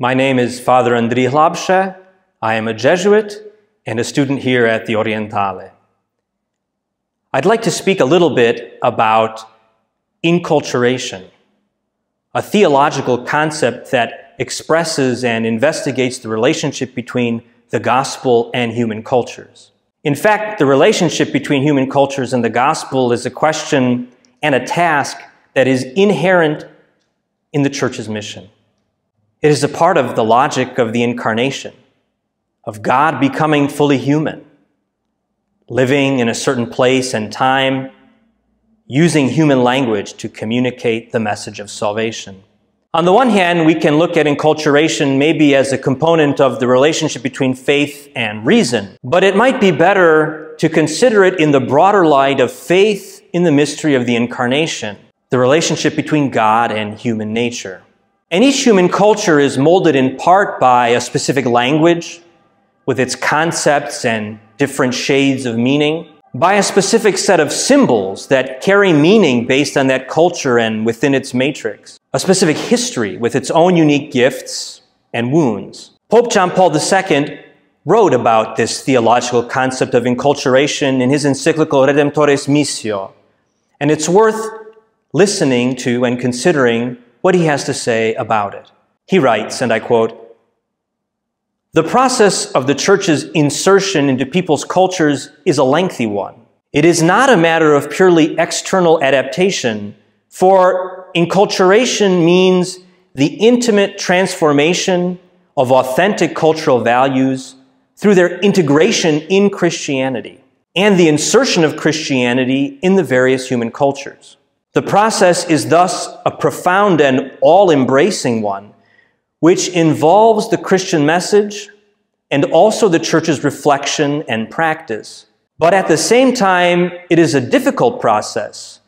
My name is Father Andriy Labsha. I am a Jesuit and a student here at the Orientale. I'd like to speak a little bit about inculturation, a theological concept that expresses and investigates the relationship between the gospel and human cultures. In fact, the relationship between human cultures and the gospel is a question and a task that is inherent in the church's mission. It is a part of the logic of the incarnation, of God becoming fully human, living in a certain place and time, using human language to communicate the message of salvation. On the one hand, we can look at enculturation maybe as a component of the relationship between faith and reason, but it might be better to consider it in the broader light of faith in the mystery of the incarnation, the relationship between God and human nature. And each human culture is molded in part by a specific language with its concepts and different shades of meaning, by a specific set of symbols that carry meaning based on that culture and within its matrix, a specific history with its own unique gifts and wounds. Pope John Paul II wrote about this theological concept of enculturation in his encyclical Redemptoris Missio, and it's worth listening to and considering what he has to say about it. He writes, and I quote, the process of the church's insertion into people's cultures is a lengthy one. It is not a matter of purely external adaptation, for enculturation means the intimate transformation of authentic cultural values through their integration in Christianity and the insertion of Christianity in the various human cultures. The process is thus a profound and all embracing one, which involves the Christian message and also the church's reflection and practice. But at the same time, it is a difficult process,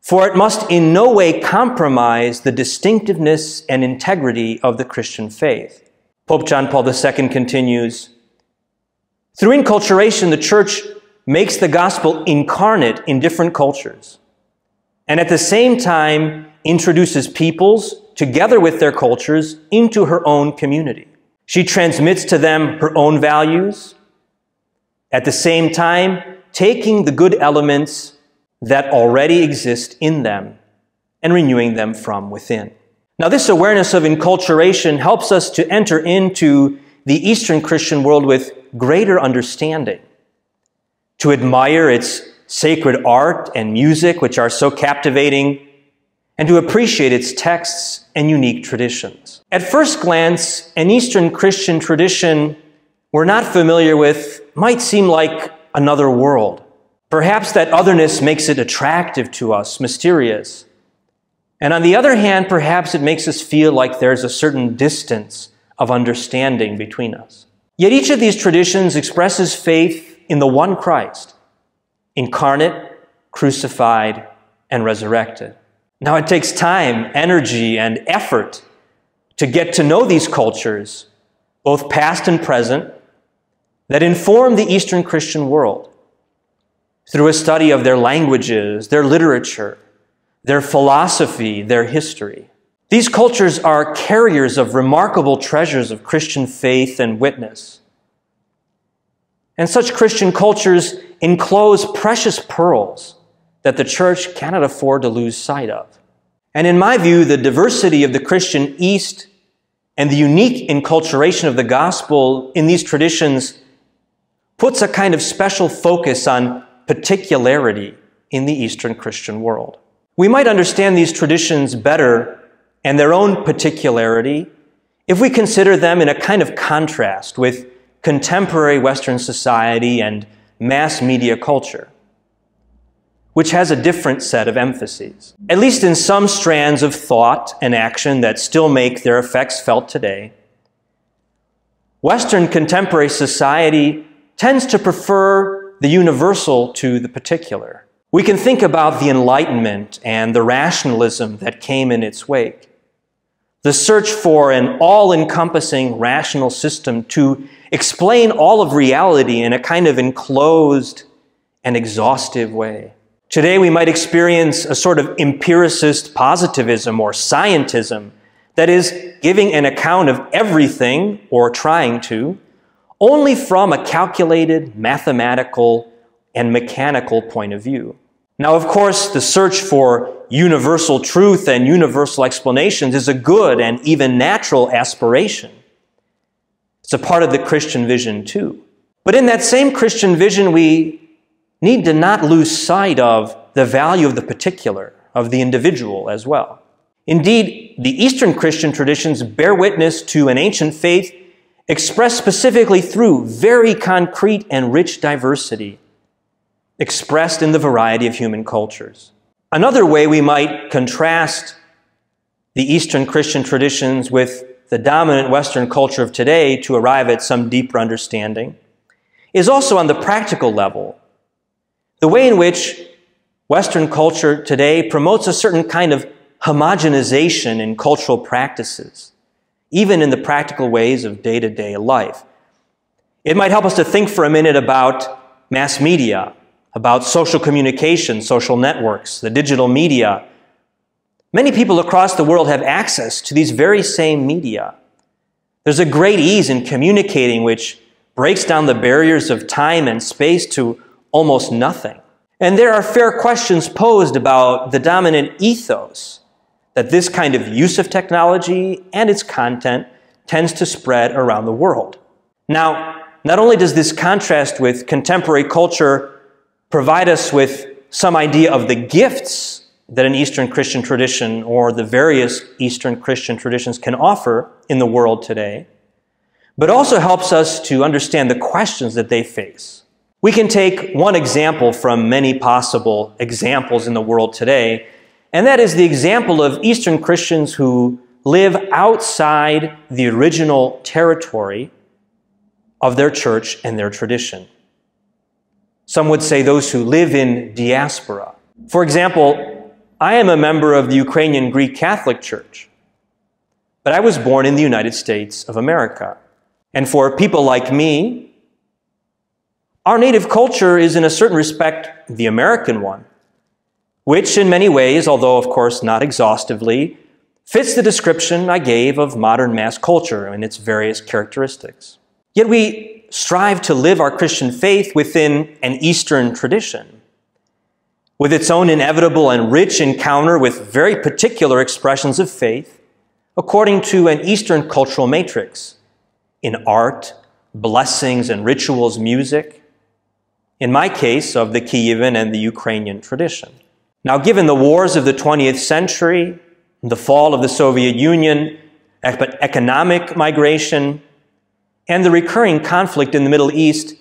for it must in no way compromise the distinctiveness and integrity of the Christian faith. Pope John Paul II continues Through enculturation, the church makes the gospel incarnate in different cultures and at the same time introduces peoples, together with their cultures, into her own community. She transmits to them her own values, at the same time taking the good elements that already exist in them and renewing them from within. Now, this awareness of enculturation helps us to enter into the Eastern Christian world with greater understanding, to admire its sacred art and music, which are so captivating, and to appreciate its texts and unique traditions. At first glance, an Eastern Christian tradition we're not familiar with might seem like another world. Perhaps that otherness makes it attractive to us, mysterious. And on the other hand, perhaps it makes us feel like there's a certain distance of understanding between us. Yet each of these traditions expresses faith in the one Christ, incarnate, crucified, and resurrected. Now, it takes time, energy, and effort to get to know these cultures, both past and present, that inform the Eastern Christian world through a study of their languages, their literature, their philosophy, their history. These cultures are carriers of remarkable treasures of Christian faith and witness. And such Christian cultures enclose precious pearls that the church cannot afford to lose sight of. And in my view, the diversity of the Christian East and the unique enculturation of the gospel in these traditions puts a kind of special focus on particularity in the Eastern Christian world. We might understand these traditions better and their own particularity if we consider them in a kind of contrast with contemporary Western society and mass media culture, which has a different set of emphases, at least in some strands of thought and action that still make their effects felt today. Western contemporary society tends to prefer the universal to the particular. We can think about the Enlightenment and the rationalism that came in its wake the search for an all encompassing rational system to explain all of reality in a kind of enclosed and exhaustive way. Today, we might experience a sort of empiricist positivism or scientism, that is, giving an account of everything, or trying to, only from a calculated, mathematical, and mechanical point of view. Now, of course, the search for universal truth and universal explanations is a good and even natural aspiration. It's a part of the Christian vision, too. But in that same Christian vision, we need to not lose sight of the value of the particular, of the individual as well. Indeed, the Eastern Christian traditions bear witness to an ancient faith expressed specifically through very concrete and rich diversity expressed in the variety of human cultures. Another way we might contrast the Eastern Christian traditions with the dominant Western culture of today to arrive at some deeper understanding is also on the practical level. The way in which Western culture today promotes a certain kind of homogenization in cultural practices, even in the practical ways of day to day life. It might help us to think for a minute about mass media about social communication, social networks, the digital media. Many people across the world have access to these very same media. There's a great ease in communicating which breaks down the barriers of time and space to almost nothing. And there are fair questions posed about the dominant ethos that this kind of use of technology and its content tends to spread around the world. Now, not only does this contrast with contemporary culture provide us with some idea of the gifts that an Eastern Christian tradition or the various Eastern Christian traditions can offer in the world today, but also helps us to understand the questions that they face. We can take one example from many possible examples in the world today, and that is the example of Eastern Christians who live outside the original territory of their church and their tradition. Some would say those who live in diaspora. For example, I am a member of the Ukrainian Greek Catholic Church, but I was born in the United States of America. And for people like me, our native culture is in a certain respect the American one, which in many ways, although of course not exhaustively, fits the description I gave of modern mass culture and its various characteristics. Yet we strive to live our Christian faith within an Eastern tradition, with its own inevitable and rich encounter with very particular expressions of faith, according to an Eastern cultural matrix in art, blessings and rituals, music, in my case, of the Kievan and the Ukrainian tradition. Now, given the wars of the 20th century, the fall of the Soviet Union, economic migration, and the recurring conflict in the Middle East,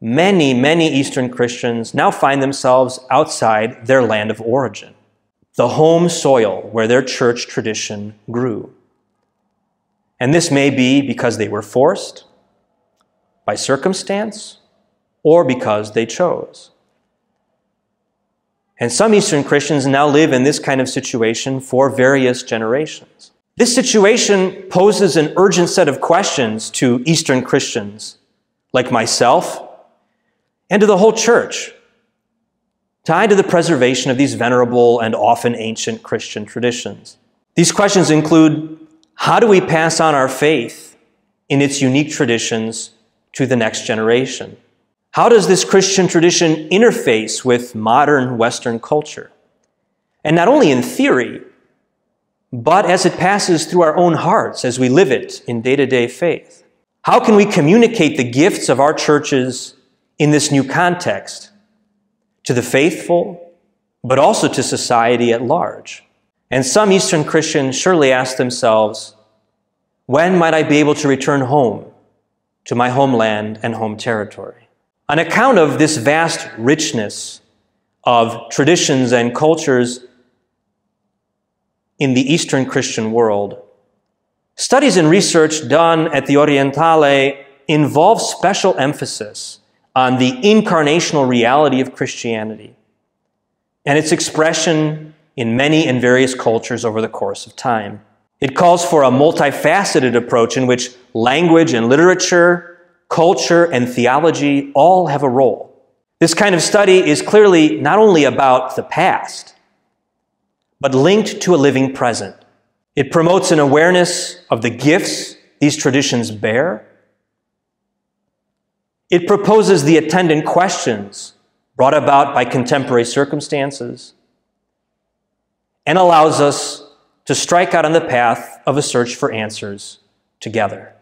many, many Eastern Christians now find themselves outside their land of origin, the home soil where their church tradition grew. And this may be because they were forced, by circumstance, or because they chose. And some Eastern Christians now live in this kind of situation for various generations. This situation poses an urgent set of questions to Eastern Christians, like myself, and to the whole church, tied to the preservation of these venerable and often ancient Christian traditions. These questions include how do we pass on our faith in its unique traditions to the next generation? How does this Christian tradition interface with modern Western culture? And not only in theory, but as it passes through our own hearts as we live it in day to day faith. How can we communicate the gifts of our churches in this new context to the faithful, but also to society at large? And some Eastern Christians surely ask themselves, when might I be able to return home to my homeland and home territory? On account of this vast richness of traditions and cultures, in the Eastern Christian world. Studies and research done at the Orientale involve special emphasis on the incarnational reality of Christianity and its expression in many and various cultures over the course of time. It calls for a multifaceted approach in which language and literature, culture and theology all have a role. This kind of study is clearly not only about the past, but linked to a living present. It promotes an awareness of the gifts these traditions bear. It proposes the attendant questions brought about by contemporary circumstances and allows us to strike out on the path of a search for answers together.